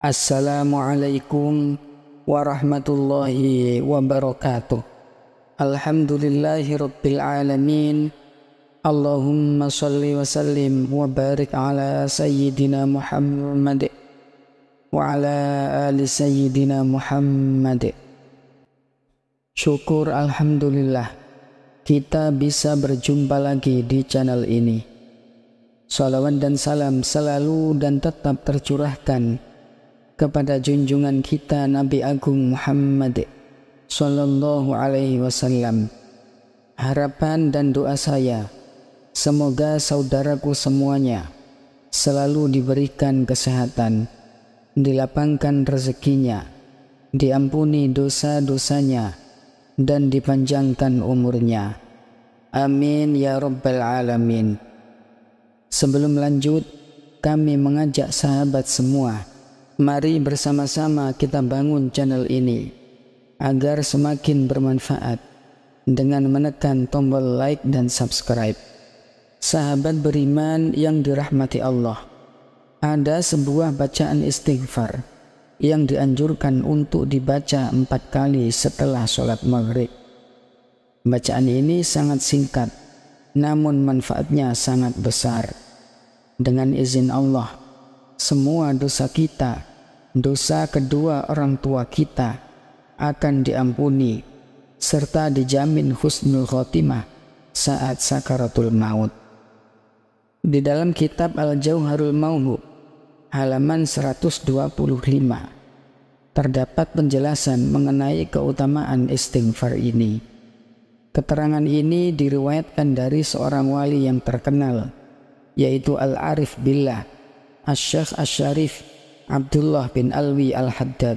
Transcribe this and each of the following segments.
Assalamualaikum warahmatullahi wabarakatuh. Alhamdulillahi rabbil alamin. Allahumma salli wa sallim wa barik ala sayyidina Muhammad wa ala ali sayyidina Muhammad. Syukur alhamdulillah kita bisa berjumpa lagi di channel ini. Salawat dan salam selalu dan tetap tercurahkan kepada junjungan kita Nabi Agung Muhammad Sallallahu Alaihi Wasallam. Harapan dan doa saya, semoga saudaraku semuanya selalu diberikan kesehatan, dilapangkan rezekinya, diampuni dosa-dosanya, dan dipanjangkan umurnya. Amin ya Rabbal Alamin. Sebelum lanjut, kami mengajak sahabat semua Mari bersama-sama kita bangun channel ini agar semakin bermanfaat dengan menekan tombol like dan subscribe. Sahabat beriman yang dirahmati Allah, ada sebuah bacaan istighfar yang dianjurkan untuk dibaca empat kali setelah sholat maghrib. Bacaan ini sangat singkat, namun manfaatnya sangat besar. Dengan izin Allah, semua dosa kita dosa kedua orang tua kita akan diampuni serta dijamin husnul khotimah saat sakaratul maut. Di dalam kitab Al-Jauharul Mauhub halaman 125 terdapat penjelasan mengenai keutamaan istighfar ini. Keterangan ini diriwayatkan dari seorang wali yang terkenal yaitu Al-Arif Billah Asy-Syaikh Asy-Syarif Abdullah bin Alwi Al-Haddad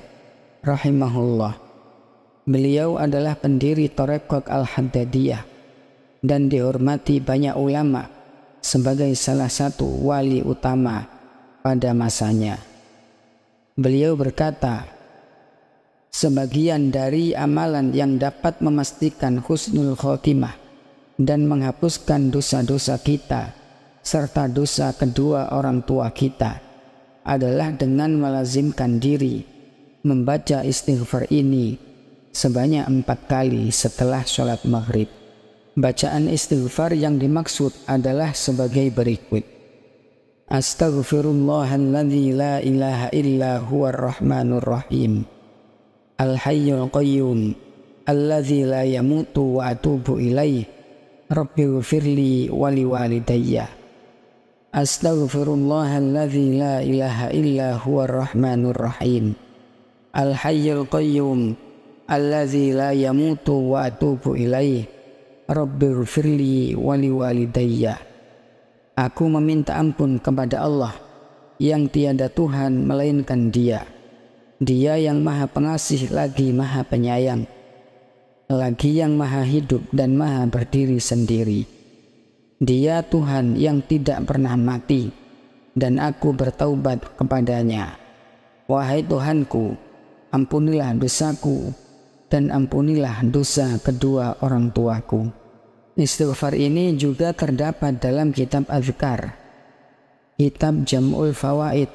rahimahullah. Beliau adalah pendiri Torekok Al-Haddadiyah dan dihormati banyak ulama sebagai salah satu wali utama pada masanya. Beliau berkata, sebagian dari amalan yang dapat memastikan husnul khotimah dan menghapuskan dosa-dosa kita serta dosa kedua orang tua kita adalah dengan melazimkan diri membaca istighfar ini sebanyak empat kali setelah sholat maghrib. Bacaan istighfar yang dimaksud adalah sebagai berikut. Astaghfirullahalladzi la ilaha illa huwa rahmanur rahim. Al-hayyul qayyum. Alladzi la yamutu wa atubu ilaih. Rabbighfirli wali walidayya. Astaghfirullah la ilaha illa huwa rahmanur rahim Al hayyul qayyum alladzi la yamutu wa atubu ilaih Rabbighfirli wa liwalidayya Aku meminta ampun kepada Allah yang tiada Tuhan melainkan Dia Dia yang maha pengasih lagi maha penyayang lagi yang maha hidup dan maha berdiri sendiri dia Tuhan yang tidak pernah mati dan aku bertaubat kepadanya. Wahai Tuhanku, ampunilah dosaku dan ampunilah dosa kedua orang tuaku. Istighfar ini juga terdapat dalam kitab Azkar, kitab Jam'ul Fawaid,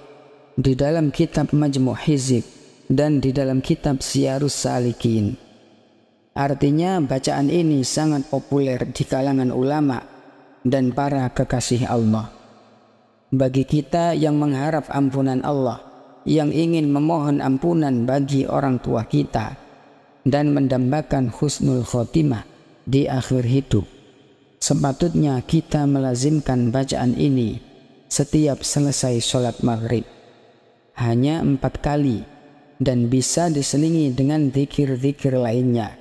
di dalam kitab Majmu' Hizib, dan di dalam kitab Siyarus Salikin. Artinya bacaan ini sangat populer di kalangan ulama' dan para kekasih Allah. Bagi kita yang mengharap ampunan Allah, yang ingin memohon ampunan bagi orang tua kita, dan mendambakan husnul khotimah di akhir hidup. Sepatutnya kita melazimkan bacaan ini setiap selesai sholat maghrib. Hanya empat kali dan bisa diselingi dengan zikir-zikir lainnya.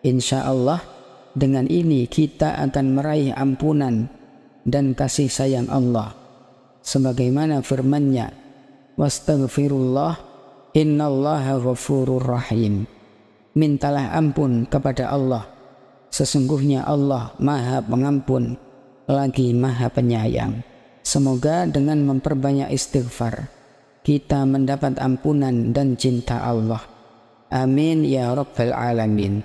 Insya Allah, dengan ini kita akan meraih ampunan dan kasih sayang Allah. Sebagaimana firman-Nya, "Wastaghfirullah, innallaha ghafurur rahim." Mintalah ampun kepada Allah. Sesungguhnya Allah Maha Pengampun lagi Maha Penyayang. Semoga dengan memperbanyak istighfar kita mendapat ampunan dan cinta Allah. Amin ya rabbal alamin.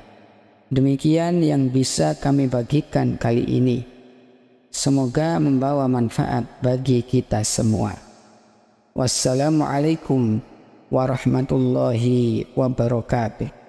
Demikian yang bisa kami bagikan kali ini. Semoga membawa manfaat bagi kita semua. Wassalamualaikum warahmatullahi wabarakatuh.